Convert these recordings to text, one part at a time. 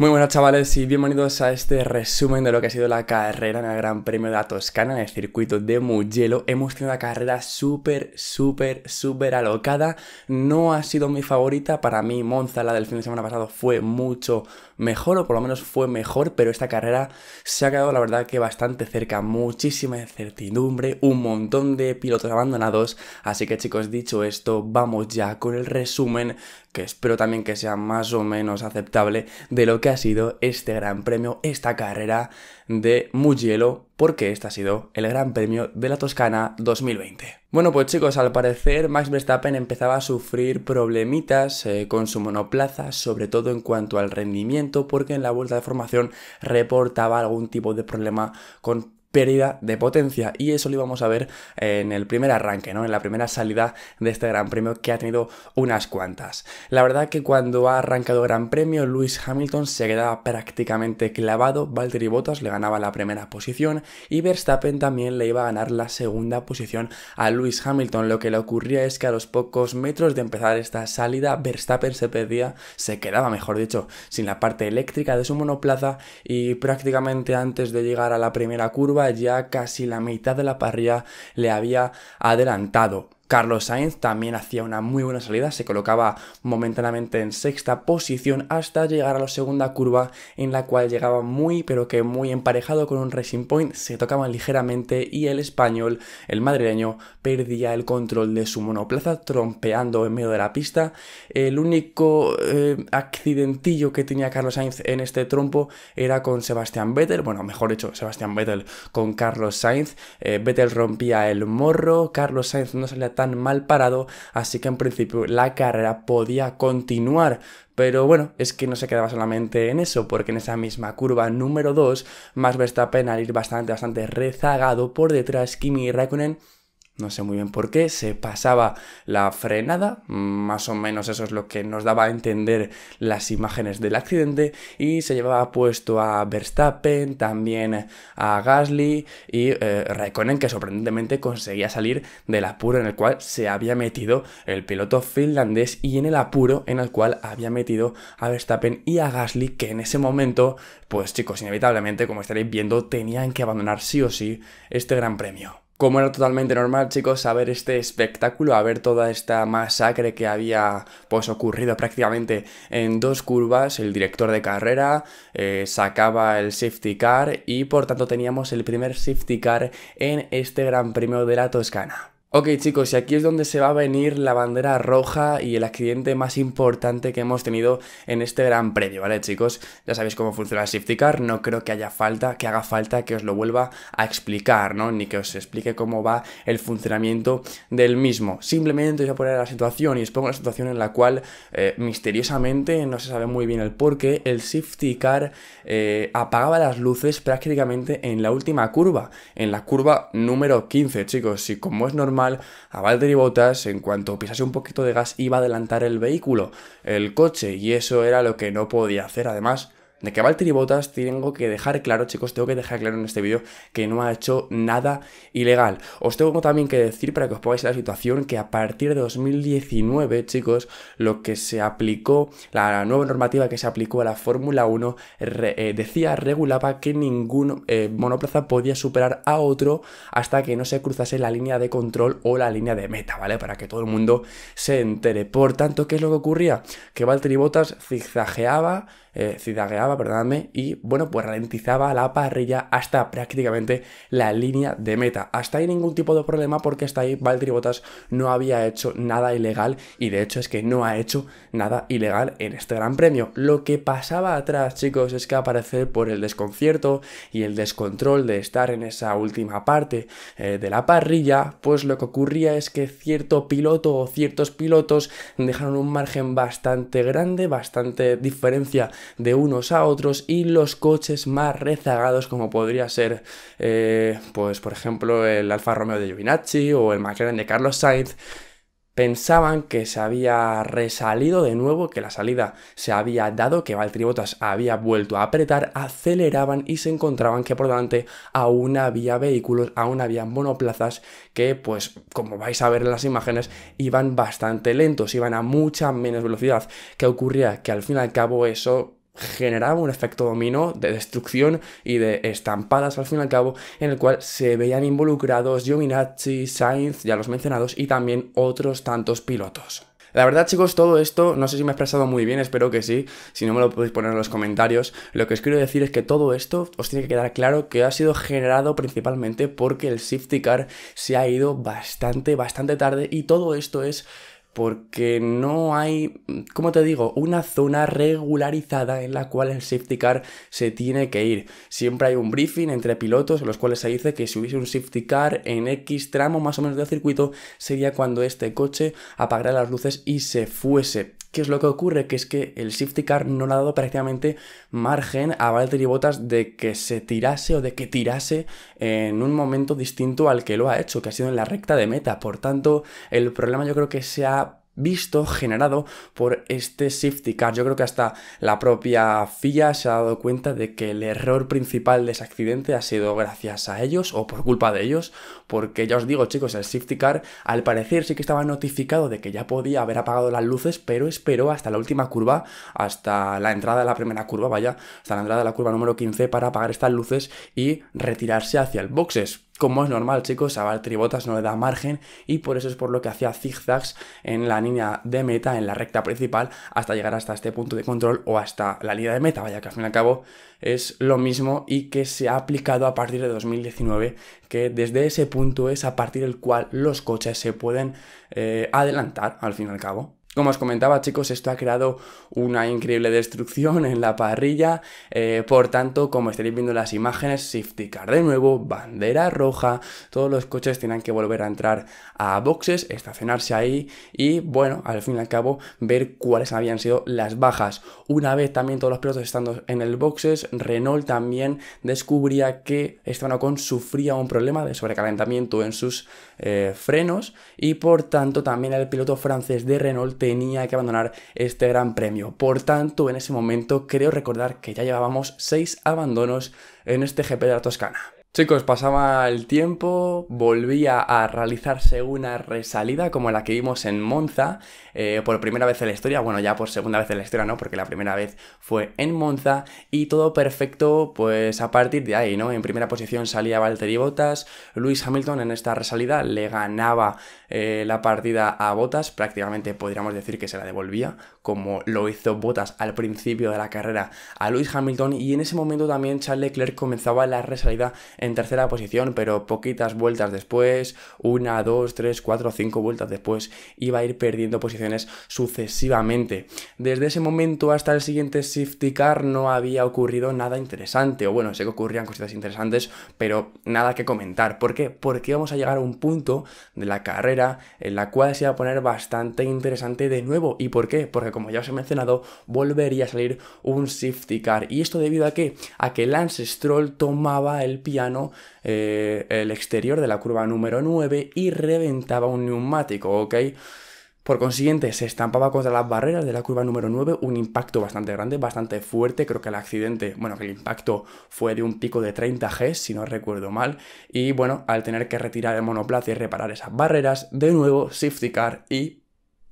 Muy buenas chavales y bienvenidos a este resumen de lo que ha sido la carrera en el Gran Premio de la Toscana en el circuito de Mugello. Hemos tenido una carrera súper, súper, súper alocada. No ha sido mi favorita, para mí Monza, la del fin de semana pasado, fue mucho mejor, o por lo menos fue mejor, pero esta carrera se ha quedado la verdad que bastante cerca. Muchísima incertidumbre, un montón de pilotos abandonados. Así que chicos, dicho esto, vamos ya con el resumen espero también que sea más o menos aceptable de lo que ha sido este gran premio, esta carrera de Mugello, porque este ha sido el gran premio de la Toscana 2020. Bueno, pues chicos, al parecer Max Verstappen empezaba a sufrir problemitas eh, con su monoplaza, sobre todo en cuanto al rendimiento, porque en la vuelta de formación reportaba algún tipo de problema con pérdida de potencia y eso lo íbamos a ver eh, en el primer arranque, ¿no? en la primera salida de este Gran Premio que ha tenido unas cuantas. La verdad que cuando ha arrancado Gran Premio Lewis Hamilton se quedaba prácticamente clavado, Valtteri Bottas le ganaba la primera posición y Verstappen también le iba a ganar la segunda posición a Lewis Hamilton. Lo que le ocurría es que a los pocos metros de empezar esta salida Verstappen se perdía, se quedaba mejor dicho, sin la parte eléctrica de su monoplaza y prácticamente antes de llegar a la primera curva ya casi la mitad de la parrilla le había adelantado. Carlos Sainz también hacía una muy buena salida, se colocaba momentáneamente en sexta posición hasta llegar a la segunda curva en la cual llegaba muy pero que muy emparejado con un Racing Point, se tocaban ligeramente y el español, el madrileño, perdía el control de su monoplaza trompeando en medio de la pista. El único eh, accidentillo que tenía Carlos Sainz en este trompo era con Sebastián Vettel, bueno, mejor dicho, Sebastián Vettel con Carlos Sainz, eh, Vettel rompía el morro, Carlos Sainz no salía tan mal parado, así que en principio la carrera podía continuar. Pero bueno, es que no se quedaba solamente en eso, porque en esa misma curva número 2, Más Verstappen al ir bastante, bastante rezagado por detrás, Kimi Raikkonen no sé muy bien por qué, se pasaba la frenada, más o menos eso es lo que nos daba a entender las imágenes del accidente, y se llevaba puesto a Verstappen, también a Gasly y eh, Raikkonen, que sorprendentemente conseguía salir del apuro en el cual se había metido el piloto finlandés y en el apuro en el cual había metido a Verstappen y a Gasly, que en ese momento, pues chicos, inevitablemente, como estaréis viendo, tenían que abandonar sí o sí este gran premio. Como era totalmente normal, chicos, a ver este espectáculo, a ver toda esta masacre que había pues ocurrido prácticamente en dos curvas, el director de carrera eh, sacaba el safety car y por tanto teníamos el primer safety car en este Gran Premio de la Toscana. Ok chicos, y aquí es donde se va a venir la bandera roja y el accidente más importante que hemos tenido en este gran premio, ¿vale chicos? Ya sabéis cómo funciona el safety car, no creo que haya falta, que haga falta que os lo vuelva a explicar, ¿no? Ni que os explique cómo va el funcionamiento del mismo. Simplemente voy a poner la situación y os pongo la situación en la cual eh, misteriosamente, no se sabe muy bien el por qué, el safety car eh, apagaba las luces prácticamente en la última curva, en la curva número 15 chicos, y como es normal a a y Botas en cuanto pisase un poquito de gas, iba a adelantar el vehículo, el coche, y eso era lo que no podía hacer. Además, de que Valtteri Bottas tengo que dejar claro, chicos, tengo que dejar claro en este vídeo que no ha hecho nada ilegal. Os tengo también que decir, para que os pongáis la situación, que a partir de 2019, chicos, lo que se aplicó, la nueva normativa que se aplicó a la Fórmula 1, eh, decía, regulaba que ningún eh, monoplaza podía superar a otro hasta que no se cruzase la línea de control o la línea de meta, ¿vale? Para que todo el mundo se entere. Por tanto, ¿qué es lo que ocurría? Que Valtteri Bottas zigzajeaba eh, cidagueaba, perdóname, y bueno, pues ralentizaba la parrilla hasta prácticamente la línea de meta. Hasta ahí ningún tipo de problema porque hasta ahí Valtteri Botas no había hecho nada ilegal y de hecho es que no ha hecho nada ilegal en este gran premio. Lo que pasaba atrás, chicos, es que parecer por el desconcierto y el descontrol de estar en esa última parte eh, de la parrilla, pues lo que ocurría es que cierto piloto o ciertos pilotos dejaron un margen bastante grande, bastante diferencia de unos a otros y los coches más rezagados como podría ser, eh, pues por ejemplo, el Alfa Romeo de Giovinacci o el McLaren de Carlos Sainz, pensaban que se había resalido de nuevo, que la salida se había dado, que Bottas había vuelto a apretar, aceleraban y se encontraban que por delante aún había vehículos, aún había monoplazas que, pues, como vais a ver en las imágenes, iban bastante lentos, iban a mucha menos velocidad. que ocurría? Que al fin y al cabo eso generaba un efecto dominó de destrucción y de estampadas al fin y al cabo, en el cual se veían involucrados Giovinazzi, Sainz, ya los mencionados, y también otros tantos pilotos. La verdad chicos, todo esto, no sé si me he expresado muy bien, espero que sí, si no me lo podéis poner en los comentarios, lo que os quiero decir es que todo esto os tiene que quedar claro que ha sido generado principalmente porque el safety car se ha ido bastante, bastante tarde y todo esto es porque no hay, como te digo, una zona regularizada en la cual el safety car se tiene que ir. Siempre hay un briefing entre pilotos en los cuales se dice que si hubiese un safety car en X tramo más o menos del circuito, sería cuando este coche apagara las luces y se fuese. ¿Qué es lo que ocurre? Que es que el safety car no le ha dado prácticamente margen a Valtteri Bottas de que se tirase o de que tirase en un momento distinto al que lo ha hecho, que ha sido en la recta de meta. Por tanto, el problema yo creo que se ha visto generado por este safety car. Yo creo que hasta la propia FIA se ha dado cuenta de que el error principal de ese accidente ha sido gracias a ellos o por culpa de ellos, porque ya os digo chicos, el safety car al parecer sí que estaba notificado de que ya podía haber apagado las luces, pero esperó hasta la última curva, hasta la entrada de la primera curva, vaya, hasta la entrada de la curva número 15 para apagar estas luces y retirarse hacia el boxes como es normal, chicos, a Valtteri Bottas no le da margen y por eso es por lo que hacía zigzags en la línea de meta, en la recta principal, hasta llegar hasta este punto de control o hasta la línea de meta. Vaya que al fin y al cabo es lo mismo y que se ha aplicado a partir de 2019, que desde ese punto es a partir del cual los coches se pueden eh, adelantar al fin y al cabo. Como os comentaba chicos, esto ha creado una increíble destrucción en la parrilla, eh, por tanto, como estaréis viendo las imágenes, safety car de nuevo, bandera roja, todos los coches tienen que volver a entrar a boxes, estacionarse ahí y bueno, al fin y al cabo, ver cuáles habían sido las bajas. Una vez también todos los pilotos estando en el boxes, Renault también descubría que este con sufría un problema de sobrecalentamiento en sus eh, frenos y por tanto también el piloto francés de Renault tenía que abandonar este gran premio. Por tanto, en ese momento creo recordar que ya llevábamos seis abandonos en este GP de la Toscana. Chicos, pasaba el tiempo, volvía a realizarse una resalida como la que vimos en Monza, eh, por primera vez en la historia, bueno, ya por segunda vez en la historia, ¿no? Porque la primera vez fue en Monza y todo perfecto, pues a partir de ahí, ¿no? En primera posición salía Valtteri Bottas, Lewis Hamilton en esta resalida le ganaba eh, la partida a Bottas, prácticamente podríamos decir que se la devolvía como lo hizo Botas al principio de la carrera a Lewis Hamilton y en ese momento también Charles Leclerc comenzaba la resalida en tercera posición, pero poquitas vueltas después, una, dos, tres, cuatro, cinco vueltas después, iba a ir perdiendo posiciones sucesivamente. Desde ese momento hasta el siguiente safety car no había ocurrido nada interesante, o bueno, sé que ocurrían cositas interesantes, pero nada que comentar. ¿Por qué? Porque vamos a llegar a un punto de la carrera en la cual se iba a poner bastante interesante de nuevo. ¿Y por qué? Porque como ya os he mencionado, volvería a salir un safety car. ¿Y esto debido a qué? A que Lance Stroll tomaba el piano eh, el exterior de la curva número 9 y reventaba un neumático, ¿ok? Por consiguiente, se estampaba contra las barreras de la curva número 9, un impacto bastante grande, bastante fuerte. Creo que el accidente, bueno, que el impacto fue de un pico de 30 G, si no recuerdo mal. Y bueno, al tener que retirar el monoplaza y reparar esas barreras, de nuevo, safety car y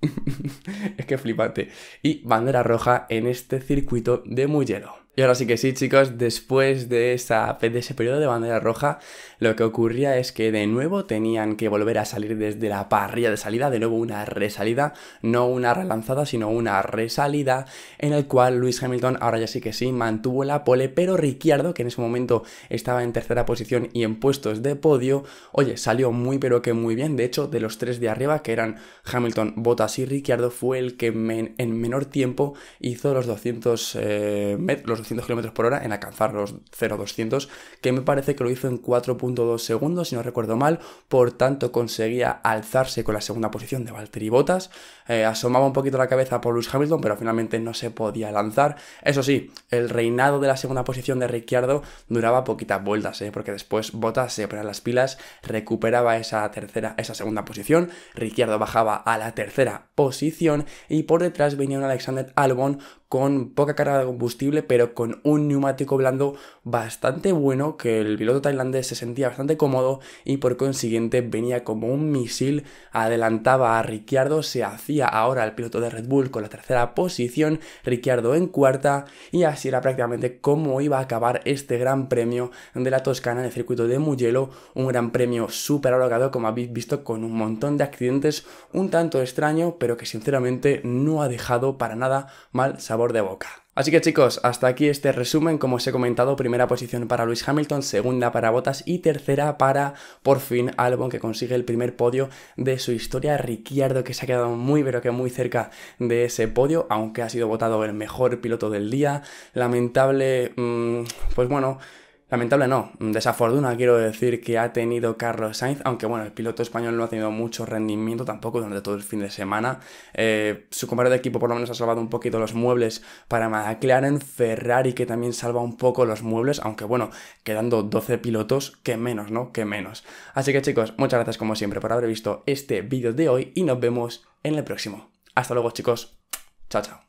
es que flipante. Y bandera roja en este circuito de Mugello. Y ahora sí que sí, chicos, después de, esa, ese periodo de bandera roja, lo que ocurría es que de nuevo tenían que volver a salir desde la parrilla de salida, de nuevo una resalida, no una relanzada, sino una resalida, en el cual Luis Hamilton ahora ya sí que sí mantuvo la pole, pero Ricciardo, que en ese momento estaba en tercera posición y en puestos de podio, oye, salió muy pero que muy bien, de hecho, de los tres de arriba, que eran Hamilton, Bottas y Ricciardo, fue el que en menor tiempo hizo los 200 eh, metros, kilómetros km por hora en alcanzar los 0.200 que me parece que lo hizo en 4.2 segundos, si no recuerdo mal, por tanto conseguía alzarse con la segunda posición de Valtteri Bottas, eh, asomaba un poquito la cabeza por Lewis Hamilton, pero finalmente no se podía lanzar. Eso sí, el reinado de la segunda posición de Ricciardo duraba poquitas vueltas, eh, porque después Bottas se ponía las pilas, recuperaba esa tercera, esa segunda posición, Ricciardo bajaba a la tercera posición y por detrás venía un Alexander Albon con poca carga de combustible, pero con un neumático blando bastante bueno que el piloto tailandés se sentía bastante cómodo y por consiguiente venía como un misil, adelantaba a Ricciardo, se hacía ahora el piloto de Red Bull con la tercera posición, Ricciardo en cuarta y así era prácticamente cómo iba a acabar este gran premio de la Toscana en el circuito de Mugello, un gran premio súper alocado como habéis visto con un montón de accidentes un tanto extraño pero que sinceramente no ha dejado para nada mal sabor de boca. Así que chicos, hasta aquí este resumen. Como os he comentado, primera posición para Luis Hamilton, segunda para Bottas y tercera para por fin Albon que consigue el primer podio de su historia. Ricciardo que se ha quedado muy pero que muy cerca de ese podio, aunque ha sido votado el mejor piloto del día. Lamentable, mm, pues bueno Lamentable no, desafortuna quiero decir que ha tenido Carlos Sainz, aunque bueno, el piloto español no ha tenido mucho rendimiento tampoco durante todo el fin de semana. Eh, su compañero de equipo por lo menos ha salvado un poquito los muebles para McLaren, Ferrari que también salva un poco los muebles, aunque bueno, quedando 12 pilotos, que menos, ¿no? Que menos. Así que chicos, muchas gracias como siempre por haber visto este vídeo de hoy y nos vemos en el próximo. Hasta luego chicos, chao chao.